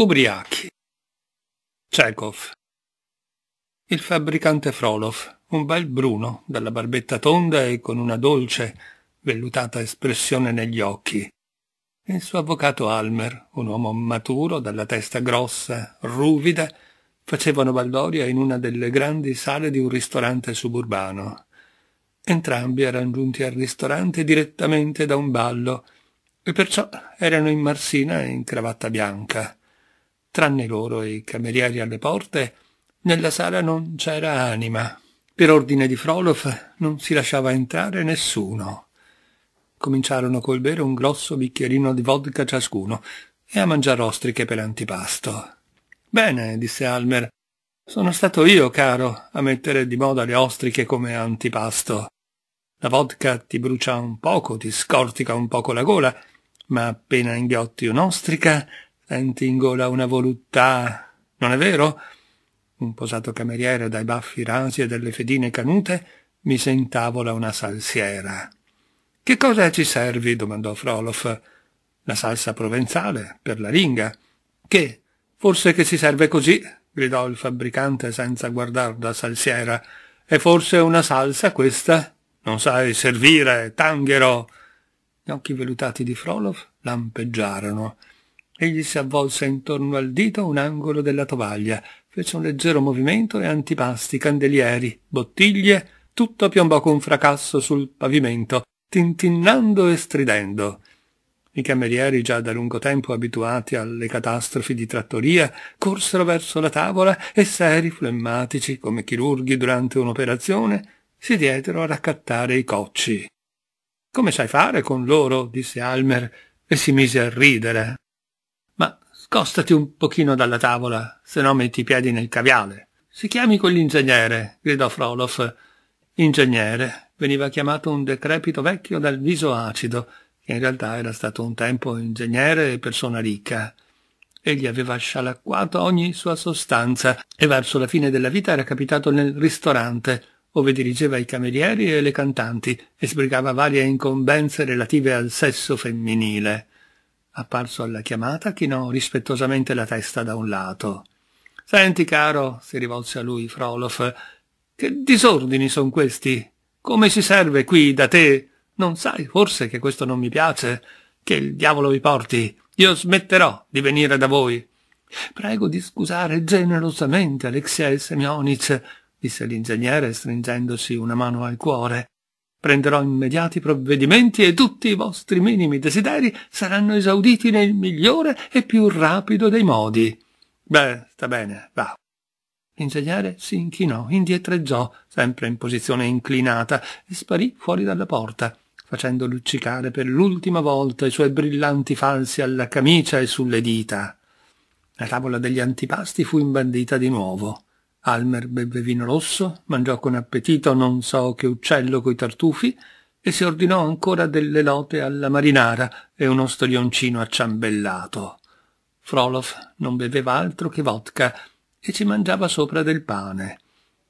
Ubriachi. Chekhov. Il fabbricante Frolov, un bel bruno, dalla barbetta tonda e con una dolce, vellutata espressione negli occhi. E Il suo avvocato Almer, un uomo maturo, dalla testa grossa, ruvida, facevano baldoria in una delle grandi sale di un ristorante suburbano. Entrambi erano giunti al ristorante direttamente da un ballo e perciò erano in marsina e in cravatta bianca. Tranne loro e i camerieri alle porte, nella sala non c'era anima. Per ordine di Frolov non si lasciava entrare nessuno. Cominciarono col bere un grosso bicchierino di vodka ciascuno e a mangiare ostriche per antipasto. Bene, disse Almer. Sono stato io, caro, a mettere di moda le ostriche come antipasto. La vodka ti brucia un poco, ti scortica un poco la gola, ma appena inghiotti un'ostrica senti in gola una voluttà, non è vero? Un posato cameriere dai baffi rasi e delle fedine canute mise in tavola una salsiera. Che cosa ci servi? domandò Frolof. La salsa provenzale, per la ringa. Che? Forse che si serve così? gridò il fabbricante senza guardar la salsiera. È forse una salsa questa? Non sai servire, tanghero! Gli occhi vellutati di Frolov lampeggiarono. Egli si avvolse intorno al dito un angolo della tovaglia, fece un leggero movimento e antipasti, candelieri, bottiglie, tutto piombò con fracasso sul pavimento, tintinnando e stridendo. I camerieri, già da lungo tempo abituati alle catastrofi di trattoria, corsero verso la tavola e seri, flemmatici, come chirurghi durante un'operazione, si diedero a raccattare i cocci. Come sai fare con loro? disse Almer e si mise a ridere. Scostati un pochino dalla tavola, se no metti i piedi nel caviale. Si chiami quell'ingegnere, gridò Frolov. Ingegnere veniva chiamato un decrepito vecchio dal viso acido, che in realtà era stato un tempo ingegnere e persona ricca. Egli aveva scialacquato ogni sua sostanza e verso la fine della vita era capitato nel ristorante, ove dirigeva i camerieri e le cantanti e sbrigava varie incombenze relative al sesso femminile. Apparso alla chiamata, chinò rispettosamente la testa da un lato. Senti, caro, si rivolse a lui Frolov, che disordini son questi? Come si serve qui da te? Non sai forse che questo non mi piace? Che il diavolo vi porti? Io smetterò di venire da voi. Prego di scusare generosamente Alexei Semionich, disse l'ingegnere stringendosi una mano al cuore. Prenderò immediati provvedimenti e tutti i vostri minimi desideri saranno esauditi nel migliore e più rapido dei modi. Beh, sta bene, va. L'ingegnere si inchinò, indietreggiò, sempre in posizione inclinata, e sparì fuori dalla porta, facendo luccicare per l'ultima volta i suoi brillanti falsi alla camicia e sulle dita. La tavola degli antipasti fu imbandita di nuovo. Almer beve vino rosso, mangiò con appetito non so che uccello coi tartufi e si ordinò ancora delle lote alla marinara e uno storioncino acciambellato. Frolov non beveva altro che vodka e ci mangiava sopra del pane.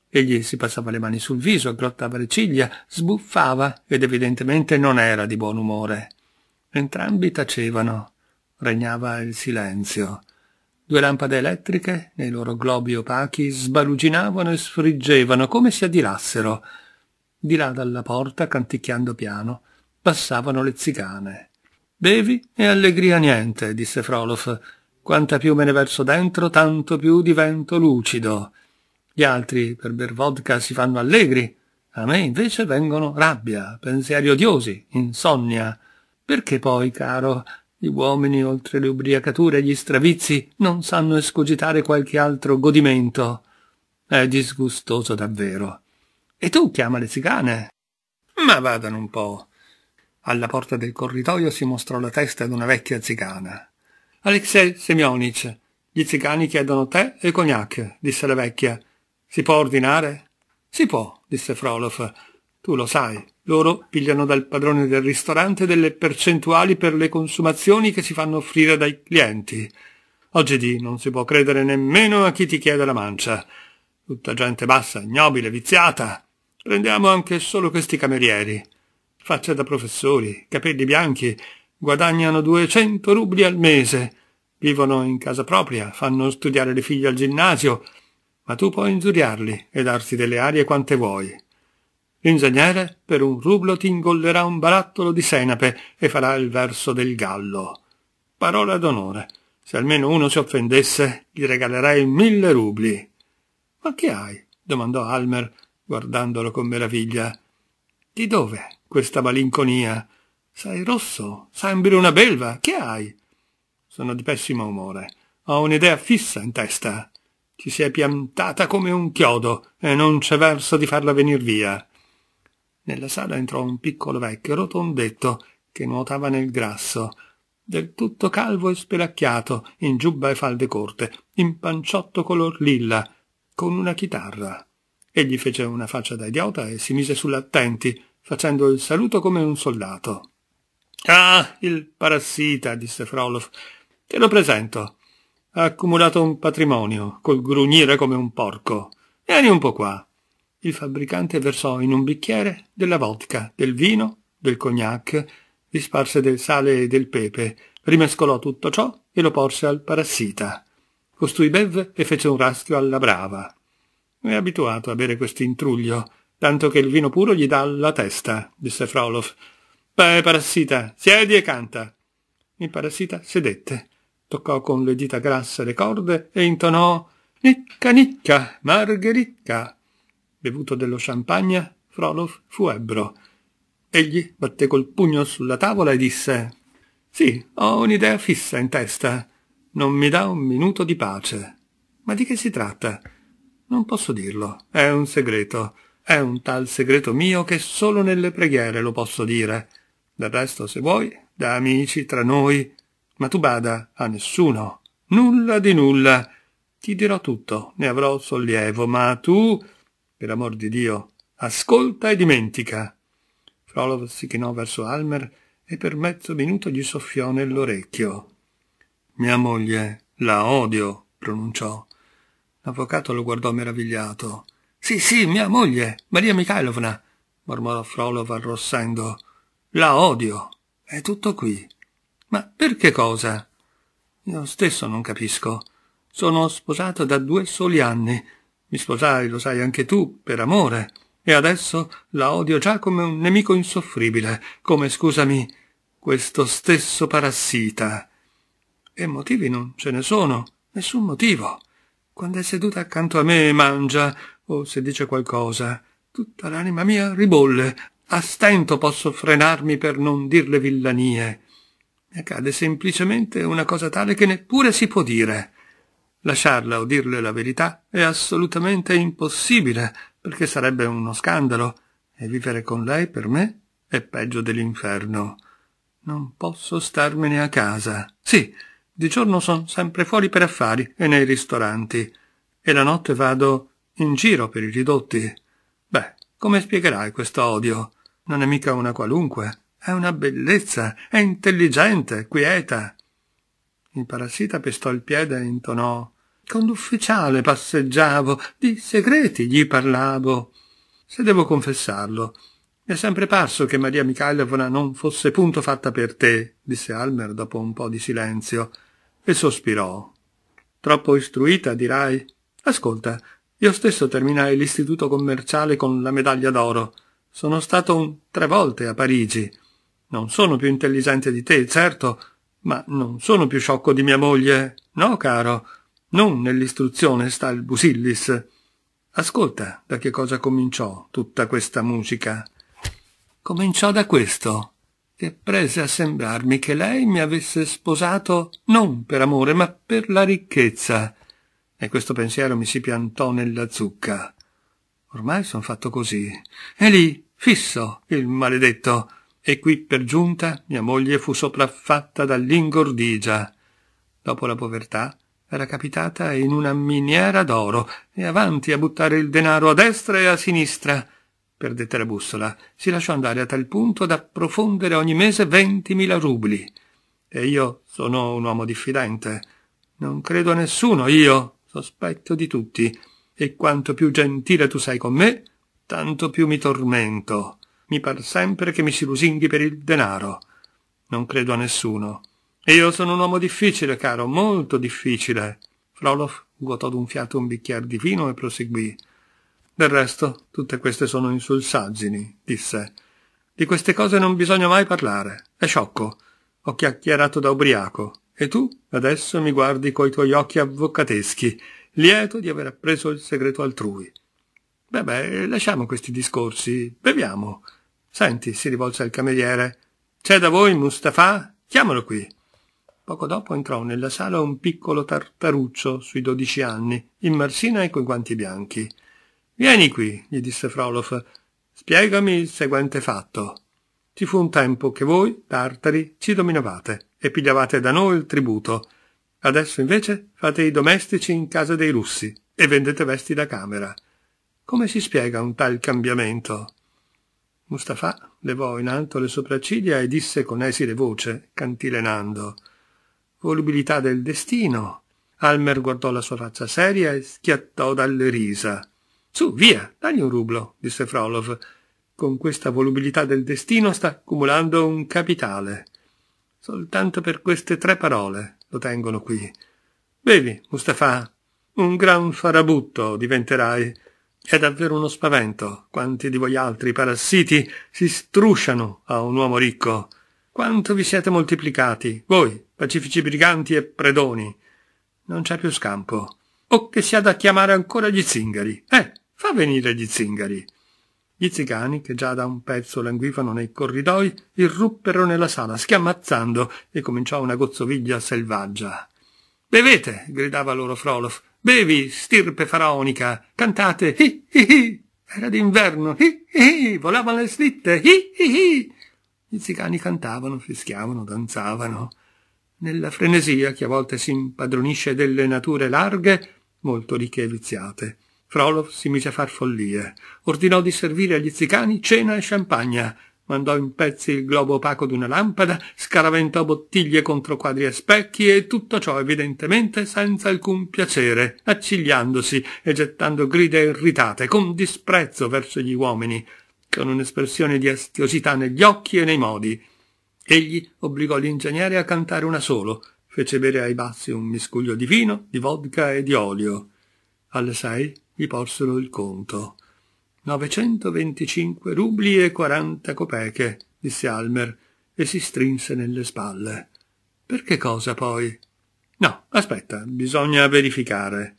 Egli si passava le mani sul viso, aggrottava le ciglia, sbuffava ed evidentemente non era di buon umore. Entrambi tacevano. Regnava il silenzio. Due lampade elettriche, nei loro globi opachi, sbaluginavano e sfriggevano come se adirassero. Di là dalla porta, canticchiando piano, passavano le zigane. Bevi e allegria niente, disse Frolov. Quanta più me ne verso dentro, tanto più divento lucido. Gli altri, per ber vodka, si fanno allegri. A me invece vengono rabbia, pensieri odiosi, insonnia. Perché poi, caro, gli uomini, oltre le ubriacature e gli stravizi, non sanno escogitare qualche altro godimento. È disgustoso davvero. E tu chiama le zigane? Ma vadano un po'. Alla porta del corridoio si mostrò la testa di una vecchia zigana. Alexei Semionic, gli zigani chiedono tè e cognac, disse la vecchia. Si può ordinare? Si può, disse Frolov. Tu lo sai. Loro pigliano dal padrone del ristorante delle percentuali per le consumazioni che si fanno offrire dai clienti. Oggidì non si può credere nemmeno a chi ti chiede la mancia. Tutta gente bassa, ignobile, viziata. Prendiamo anche solo questi camerieri. Facce da professori, capelli bianchi, guadagnano 200 rubli al mese. Vivono in casa propria, fanno studiare le figlie al ginnasio, ma tu puoi ingiuriarli e darti delle arie quante vuoi l'ingegnere per un rublo ti ingollerà un barattolo di senape e farà il verso del gallo. Parola d'onore. Se almeno uno si offendesse, gli regalerei mille rubli. Ma che hai? domandò Almer, guardandolo con meraviglia. Di dove questa malinconia? Sei rosso, sembri una belva, che hai? Sono di pessimo umore. Ho un'idea fissa in testa. Ci si è piantata come un chiodo e non c'è verso di farla venir via. Nella sala entrò un piccolo vecchio rotondetto che nuotava nel grasso, del tutto calvo e spelacchiato, in giubba e falde corte, in panciotto color lilla, con una chitarra. Egli fece una faccia da idiota e si mise sull'attenti, facendo il saluto come un soldato. Ah, il parassita, disse Frolov, te lo presento. Ha accumulato un patrimonio, col grugnire come un porco. Vieni un po' qua il fabbricante versò in un bicchiere della vodka, del vino, del cognac, vi sparse del sale e del pepe, rimescolò tutto ciò e lo porse al parassita. Costui bevve e fece un raschio alla brava. È abituato a bere quest'intruglio, tanto che il vino puro gli dà la testa, disse Frolov. Beh, parassita, siedi e canta. Il parassita sedette, toccò con le dita grasse le corde e intonò Nicca, nicca, marghericca bevuto dello champagne, Frolov fu ebbro. Egli batté col pugno sulla tavola e disse «Sì, ho un'idea fissa in testa. Non mi dà un minuto di pace. Ma di che si tratta?» «Non posso dirlo. È un segreto. È un tal segreto mio che solo nelle preghiere lo posso dire. Del resto, se vuoi, da amici, tra noi. Ma tu bada, a nessuno. Nulla di nulla. Ti dirò tutto, ne avrò sollievo, ma tu...» Per amor di Dio, ascolta e dimentica. Frolov si chinò verso Almer e per mezzo minuto gli soffiò nell'orecchio. Mia moglie, la odio, pronunciò. L'avvocato lo guardò meravigliato. Sì, sì, mia moglie, Maria Mikhailovna, mormorò Frolov arrossendo. La odio. È tutto qui. Ma per che cosa? Io stesso non capisco. Sono sposato da due soli anni mi sposai, lo sai anche tu, per amore, e adesso la odio già come un nemico insoffribile, come, scusami, questo stesso parassita. E motivi non ce ne sono, nessun motivo. Quando è seduta accanto a me e mangia, o se dice qualcosa, tutta l'anima mia ribolle, a stento posso frenarmi per non dirle villanie. Mi accade semplicemente una cosa tale che neppure si può dire. Lasciarla o dirle la verità è assolutamente impossibile, perché sarebbe uno scandalo, e vivere con lei per me è peggio dell'inferno. Non posso starmene a casa. Sì, di giorno sono sempre fuori per affari e nei ristoranti, e la notte vado in giro per i ridotti. Beh, come spiegherai questo odio? Non è mica una qualunque, è una bellezza, è intelligente, quieta. Il parassita pestò il piede e intonò con l'ufficiale passeggiavo, di segreti gli parlavo. Se devo confessarlo, mi è sempre parso che Maria Michailovna non fosse punto fatta per te, disse Almer dopo un po' di silenzio, e sospirò. Troppo istruita, dirai. Ascolta, io stesso terminai l'istituto commerciale con la medaglia d'oro. Sono stato un tre volte a Parigi. Non sono più intelligente di te, certo, ma non sono più sciocco di mia moglie. No, caro, non nell'istruzione sta il busillis. Ascolta da che cosa cominciò tutta questa musica. Cominciò da questo, che prese a sembrarmi che lei mi avesse sposato non per amore, ma per la ricchezza. E questo pensiero mi si piantò nella zucca. Ormai son fatto così. E lì, fisso, il maledetto. E qui per giunta mia moglie fu sopraffatta dall'ingordigia. Dopo la povertà era capitata in una miniera d'oro e avanti a buttare il denaro a destra e a sinistra. Perdette la bussola, si lasciò andare a tal punto da profondere ogni mese ventimila rubli. E io sono un uomo diffidente. Non credo a nessuno, io sospetto di tutti, e quanto più gentile tu sei con me, tanto più mi tormento. Mi par sempre che mi si lusinghi per il denaro. Non credo a nessuno. E Io sono un uomo difficile, caro, molto difficile. Frolov guatò d'un fiato un bicchiere di vino e proseguì. Del resto, tutte queste sono insulsaggini, disse. Di queste cose non bisogna mai parlare. È sciocco. Ho chiacchierato da ubriaco. E tu, adesso, mi guardi coi tuoi occhi avvocateschi, lieto di aver appreso il segreto altrui. Beh, beh, lasciamo questi discorsi. Beviamo. Senti, si rivolse al cameriere. C'è da voi Mustafà? Chiamalo qui. Poco dopo entrò nella sala un piccolo tartaruccio sui dodici anni, in marsina e coi guanti bianchi. Vieni qui, gli disse Frolov. Spiegami il seguente fatto. Ci fu un tempo che voi, tartari, ci dominavate e pigliavate da noi il tributo. Adesso invece fate i domestici in casa dei russi e vendete vesti da camera. Come si spiega un tal cambiamento? Mustafà levò in alto le sopracciglia e disse con esile voce, cantilenando Volubilità del destino. Almer guardò la sua faccia seria e schiattò dalle risa. Su, via, dagli un rublo, disse Frolov. Con questa volubilità del destino sta accumulando un capitale. Soltanto per queste tre parole lo tengono qui. Bevi, Mustafà, un gran farabutto diventerai è davvero uno spavento quanti di voi altri parassiti si strusciano a un uomo ricco. Quanto vi siete moltiplicati, voi, pacifici briganti e predoni. Non c'è più scampo. O che sia da chiamare ancora gli zingari. Eh, fa venire gli zingari. Gli zigani, che già da un pezzo languivano nei corridoi, irruppero nella sala, schiamazzando, e cominciò una gozzoviglia selvaggia. Bevete! gridava loro Frolov. Bevi, stirpe faraonica, cantate, hi hi hi, era d'inverno, hi hi hi, volavano le slitte, hi hi hi. I zigani cantavano, fischiavano, danzavano. Nella frenesia che a volte si impadronisce delle nature larghe, molto ricche e viziate. Frolov si mise a far follie. Ordinò di servire agli zigani cena e champagne mandò in pezzi il globo opaco d'una lampada, scaraventò bottiglie contro quadri e specchi e tutto ciò evidentemente senza alcun piacere, accigliandosi e gettando grida irritate, con disprezzo verso gli uomini, con un'espressione di astiosità negli occhi e nei modi. Egli obbligò l'ingegnere a cantare una solo, fece bere ai bassi un miscuglio di vino, di vodka e di olio. Alle sei gli porsero il conto. 925 rubli e 40 copeche, disse Almer e si strinse nelle spalle. Per che cosa poi? No, aspetta, bisogna verificare.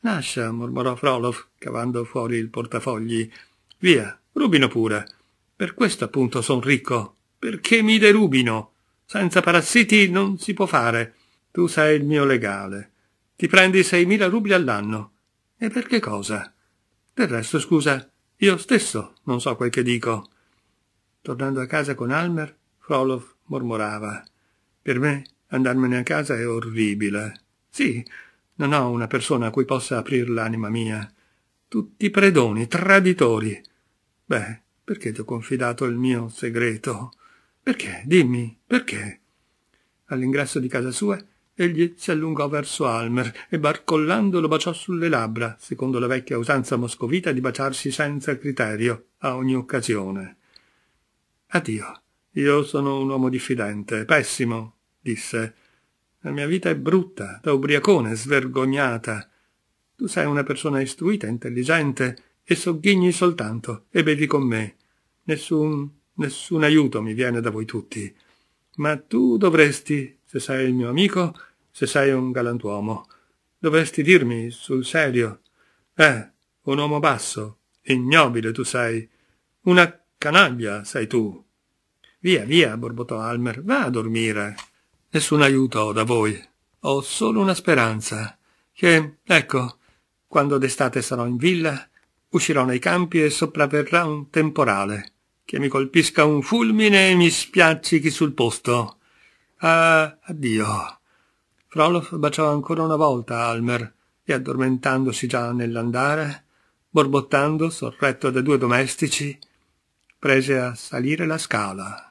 Lascia, mormorò Frolov, cavando fuori il portafogli. Via, rubino pure. Per questo appunto son ricco. Perché mi derubino? Senza parassiti non si può fare. Tu sei il mio legale. Ti prendi seimila rubli all'anno. E per che cosa? Del resto, scusa, io stesso non so quel che dico. Tornando a casa con Almer, Frolov mormorava. Per me andarmene a casa è orribile. Sì, non ho una persona a cui possa aprire l'anima mia. Tutti predoni, traditori. Beh, perché ti ho confidato il mio segreto? Perché? Dimmi, perché? All'ingresso di casa sua Egli si allungò verso Almer e barcollando lo baciò sulle labbra, secondo la vecchia usanza moscovita di baciarsi senza criterio, a ogni occasione. Addio. Io sono un uomo diffidente, pessimo, disse. La mia vita è brutta, da ubriacone, svergognata. Tu sei una persona istruita, intelligente, e sogghigni soltanto, e bevi con me. Nessun, nessun aiuto mi viene da voi tutti. Ma tu dovresti, se sei il mio amico, se sei un galantuomo. Dovresti dirmi, sul serio. Eh, un uomo basso, ignobile tu sei. Una canaglia sei tu. Via, via, borbottò Almer, va a dormire. Nessun aiuto ho da voi. Ho solo una speranza. Che, ecco, quando d'estate sarò in villa, uscirò nei campi e sopravverrà un temporale. Che mi colpisca un fulmine e mi spiaccichi sul posto. Ah, addio. Frolov baciò ancora una volta Almer e addormentandosi già nell'andare, borbottando, sorretto da due domestici, prese a salire la scala.